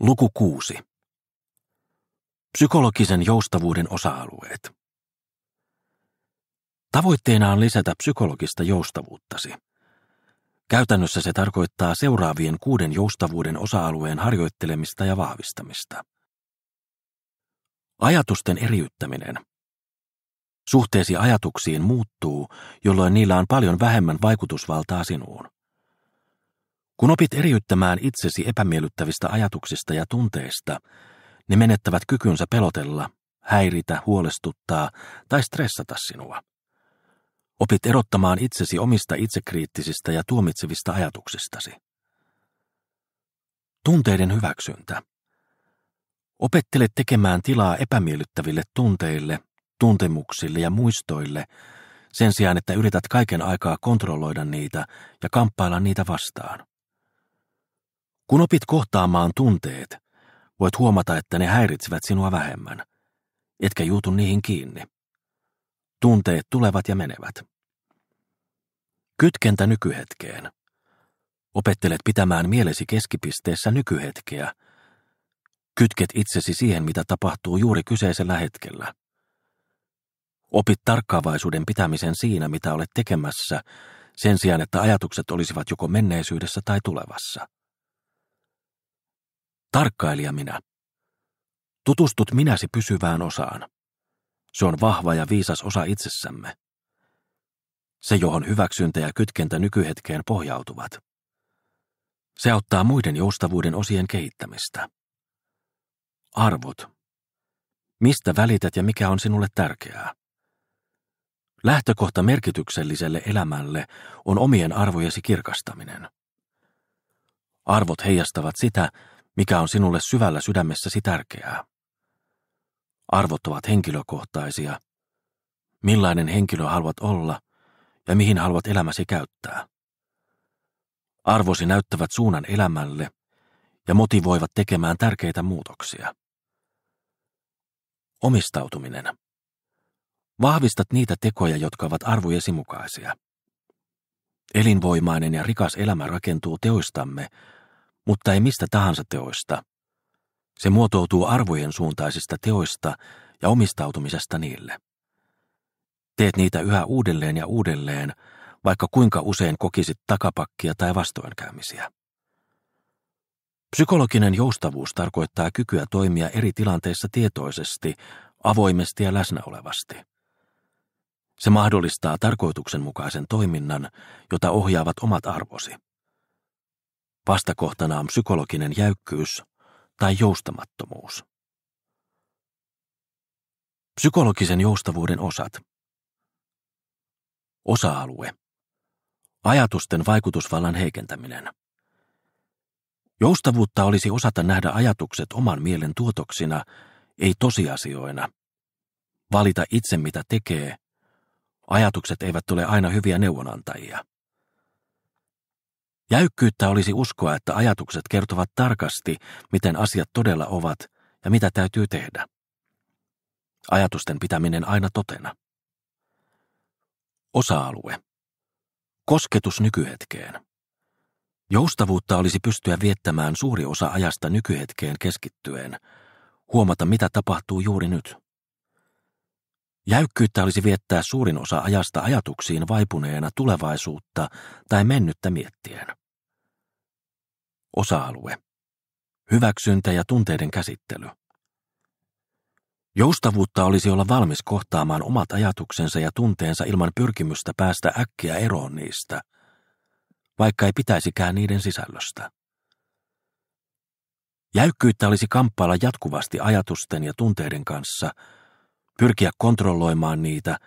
Luku 6. Psykologisen joustavuuden osa-alueet. Tavoitteena on lisätä psykologista joustavuuttasi. Käytännössä se tarkoittaa seuraavien kuuden joustavuuden osa-alueen harjoittelemista ja vahvistamista. Ajatusten eriyttäminen. Suhteesi ajatuksiin muuttuu, jolloin niillä on paljon vähemmän vaikutusvaltaa sinuun. Kun opit eriyttämään itsesi epämiellyttävistä ajatuksista ja tunteista, ne menettävät kykynsä pelotella, häiritä, huolestuttaa tai stressata sinua. Opit erottamaan itsesi omista itsekriittisistä ja tuomitsevista ajatuksistasi. Tunteiden hyväksyntä. Opettele tekemään tilaa epämiellyttäville tunteille, tuntemuksille ja muistoille, sen sijaan että yrität kaiken aikaa kontrolloida niitä ja kamppailla niitä vastaan. Kun opit kohtaamaan tunteet, voit huomata, että ne häiritsevät sinua vähemmän, etkä juutu niihin kiinni. Tunteet tulevat ja menevät. Kytkentä nykyhetkeen. Opettelet pitämään mielesi keskipisteessä nykyhetkeä. Kytket itsesi siihen, mitä tapahtuu juuri kyseisellä hetkellä. Opit tarkkaavaisuuden pitämisen siinä, mitä olet tekemässä, sen sijaan, että ajatukset olisivat joko menneisyydessä tai tulevassa. Tarkkailija minä. Tutustut minäsi pysyvään osaan. Se on vahva ja viisas osa itsessämme. Se, johon hyväksyntä ja kytkentä nykyhetkeen pohjautuvat. Se auttaa muiden joustavuuden osien kehittämistä. Arvot. Mistä välität ja mikä on sinulle tärkeää? Lähtökohta merkitykselliselle elämälle on omien arvojesi kirkastaminen. Arvot heijastavat sitä, mikä on sinulle syvällä sydämessäsi tärkeää. Arvot ovat henkilökohtaisia. Millainen henkilö haluat olla ja mihin haluat elämäsi käyttää? Arvosi näyttävät suunnan elämälle ja motivoivat tekemään tärkeitä muutoksia. Omistautuminen. Vahvistat niitä tekoja, jotka ovat arvojesi mukaisia. Elinvoimainen ja rikas elämä rakentuu teoistamme mutta ei mistä tahansa teoista. Se muotoutuu arvojen suuntaisista teoista ja omistautumisesta niille. Teet niitä yhä uudelleen ja uudelleen, vaikka kuinka usein kokisit takapakkia tai vastoinkäymisiä. Psykologinen joustavuus tarkoittaa kykyä toimia eri tilanteissa tietoisesti, avoimesti ja läsnäolevasti. Se mahdollistaa tarkoituksenmukaisen toiminnan, jota ohjaavat omat arvosi. Vastakohtana on psykologinen jäykkyys tai joustamattomuus. Psykologisen joustavuuden osat. Osa-alue. Ajatusten vaikutusvallan heikentäminen. Joustavuutta olisi osata nähdä ajatukset oman mielen tuotoksina, ei tosiasioina. Valita itse mitä tekee. Ajatukset eivät ole aina hyviä neuvonantajia. Jäykkyyttä olisi uskoa, että ajatukset kertovat tarkasti, miten asiat todella ovat ja mitä täytyy tehdä. Ajatusten pitäminen aina totena. Osa-alue. Kosketus nykyhetkeen. Joustavuutta olisi pystyä viettämään suuri osa ajasta nykyhetkeen keskittyen, huomata mitä tapahtuu juuri nyt. Jäykkyyttä olisi viettää suurin osa ajasta ajatuksiin vaipuneena tulevaisuutta tai mennyttä miettien. Osa-alue. Hyväksyntä ja tunteiden käsittely. Joustavuutta olisi olla valmis kohtaamaan omat ajatuksensa ja tunteensa ilman pyrkimystä päästä äkkiä eroon niistä, vaikka ei pitäisikään niiden sisällöstä. Jäykkyyttä olisi kamppailla jatkuvasti ajatusten ja tunteiden kanssa – pyrkiä kontrolloimaan niitä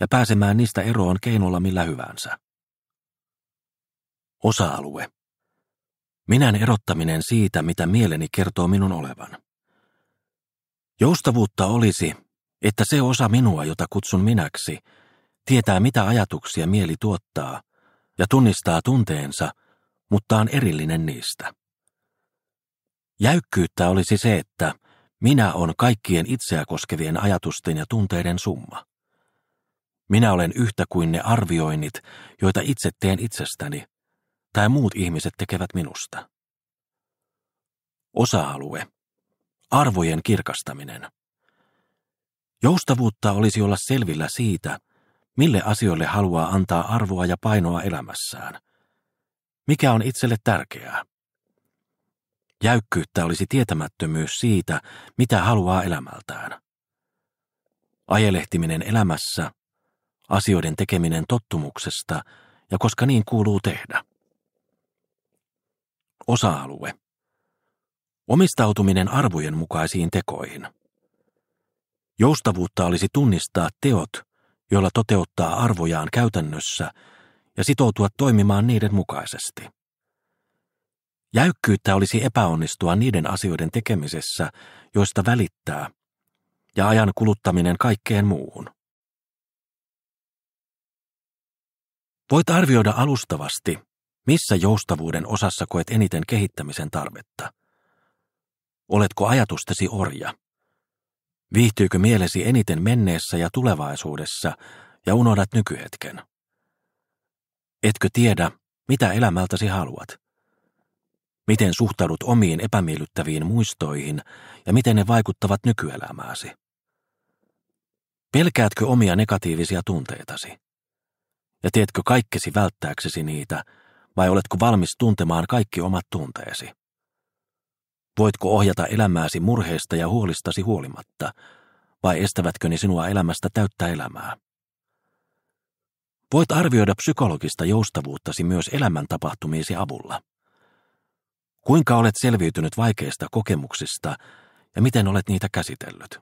ja pääsemään niistä eroon keinolla millä hyvänsä. Osa-alue. Minän erottaminen siitä, mitä mieleni kertoo minun olevan. Joustavuutta olisi, että se osa minua, jota kutsun minäksi, tietää mitä ajatuksia mieli tuottaa ja tunnistaa tunteensa, mutta on erillinen niistä. Jäykkyyttä olisi se, että – minä on kaikkien itseä koskevien ajatusten ja tunteiden summa. Minä olen yhtä kuin ne arvioinnit, joita itse teen itsestäni, tai muut ihmiset tekevät minusta. Osa-alue. Arvojen kirkastaminen. Joustavuutta olisi olla selvillä siitä, mille asioille haluaa antaa arvoa ja painoa elämässään. Mikä on itselle tärkeää? Jäykkyyttä olisi tietämättömyys siitä, mitä haluaa elämältään. Ajelehtiminen elämässä, asioiden tekeminen tottumuksesta ja koska niin kuuluu tehdä. Osa-alue. Omistautuminen arvojen mukaisiin tekoihin. Joustavuutta olisi tunnistaa teot, joilla toteuttaa arvojaan käytännössä ja sitoutua toimimaan niiden mukaisesti. Jäykkyyttä olisi epäonnistua niiden asioiden tekemisessä, joista välittää, ja ajan kuluttaminen kaikkeen muuhun. Voit arvioida alustavasti, missä joustavuuden osassa koet eniten kehittämisen tarvetta. Oletko ajatustesi orja? Viihtyykö mielesi eniten menneessä ja tulevaisuudessa ja unohdat nykyhetken? Etkö tiedä, mitä elämältäsi haluat? Miten suhtaudut omiin epämiellyttäviin muistoihin ja miten ne vaikuttavat nykyelämääsi? Pelkäätkö omia negatiivisia tunteitasi? Ja teetkö kaikkesi välttääksesi niitä, vai oletko valmis tuntemaan kaikki omat tunteesi? Voitko ohjata elämääsi murheista ja huolistasi huolimatta, vai estävätkö ne sinua elämästä täyttä elämää? Voit arvioida psykologista joustavuuttasi myös elämäntapahtumiesi avulla. Kuinka olet selviytynyt vaikeista kokemuksista ja miten olet niitä käsitellyt?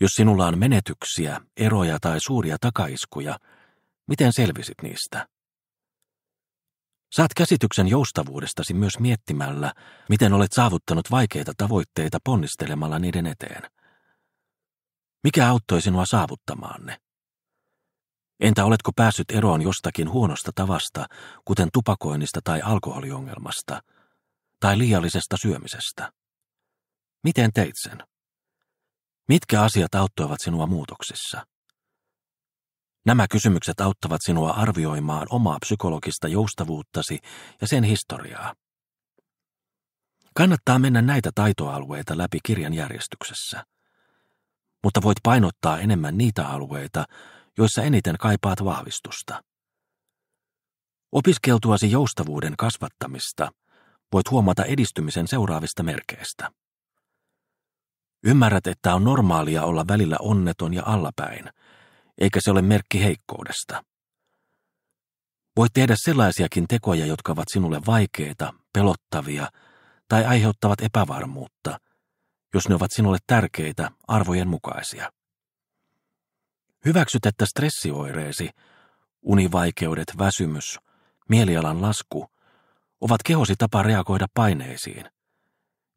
Jos sinulla on menetyksiä, eroja tai suuria takaiskuja, miten selvisit niistä? Saat käsityksen joustavuudestasi myös miettimällä, miten olet saavuttanut vaikeita tavoitteita ponnistelemalla niiden eteen. Mikä auttoi sinua saavuttamaan ne? Entä oletko päässyt eroon jostakin huonosta tavasta, kuten tupakoinnista tai alkoholiongelmasta – tai liiallisesta syömisestä. Miten teit sen? Mitkä asiat auttoivat sinua muutoksissa? Nämä kysymykset auttavat sinua arvioimaan omaa psykologista joustavuuttasi ja sen historiaa. Kannattaa mennä näitä taitoalueita läpi kirjan järjestyksessä. Mutta voit painottaa enemmän niitä alueita, joissa eniten kaipaat vahvistusta. Opiskeltuasi joustavuuden kasvattamista – voit huomata edistymisen seuraavista merkeistä. Ymmärrät, että on normaalia olla välillä onneton ja allapäin, eikä se ole merkki heikkoudesta. Voit tehdä sellaisiakin tekoja, jotka ovat sinulle vaikeita, pelottavia tai aiheuttavat epävarmuutta, jos ne ovat sinulle tärkeitä, arvojen mukaisia. Hyväksyt, että stressioireesi, univaikeudet, väsymys, mielialan lasku – ovat kehosi tapa reagoida paineisiin.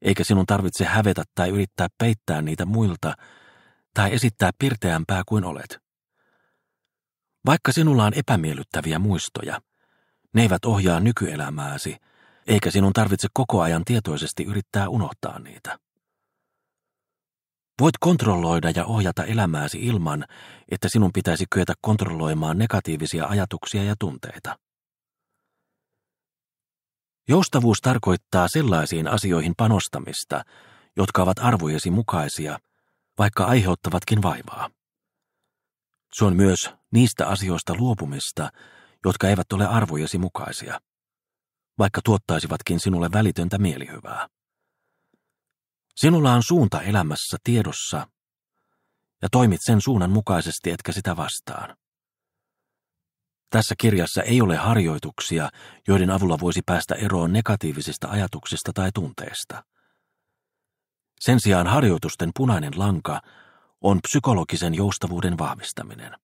Eikä sinun tarvitse hävetä tai yrittää peittää niitä muilta tai esittää pirteämpää kuin olet. Vaikka sinulla on epämiellyttäviä muistoja, ne eivät ohjaa nykyelämääsi, eikä sinun tarvitse koko ajan tietoisesti yrittää unohtaa niitä. Voit kontrolloida ja ohjata elämääsi ilman, että sinun pitäisi kyetä kontrolloimaan negatiivisia ajatuksia ja tunteita. Joustavuus tarkoittaa sellaisiin asioihin panostamista, jotka ovat arvojesi mukaisia, vaikka aiheuttavatkin vaivaa. Se on myös niistä asioista luopumista, jotka eivät ole arvojesi mukaisia, vaikka tuottaisivatkin sinulle välitöntä mielihyvää. Sinulla on suunta elämässä tiedossa ja toimit sen suunnan mukaisesti etkä sitä vastaan. Tässä kirjassa ei ole harjoituksia, joiden avulla voisi päästä eroon negatiivisista ajatuksista tai tunteista. Sen sijaan harjoitusten punainen lanka on psykologisen joustavuuden vahvistaminen.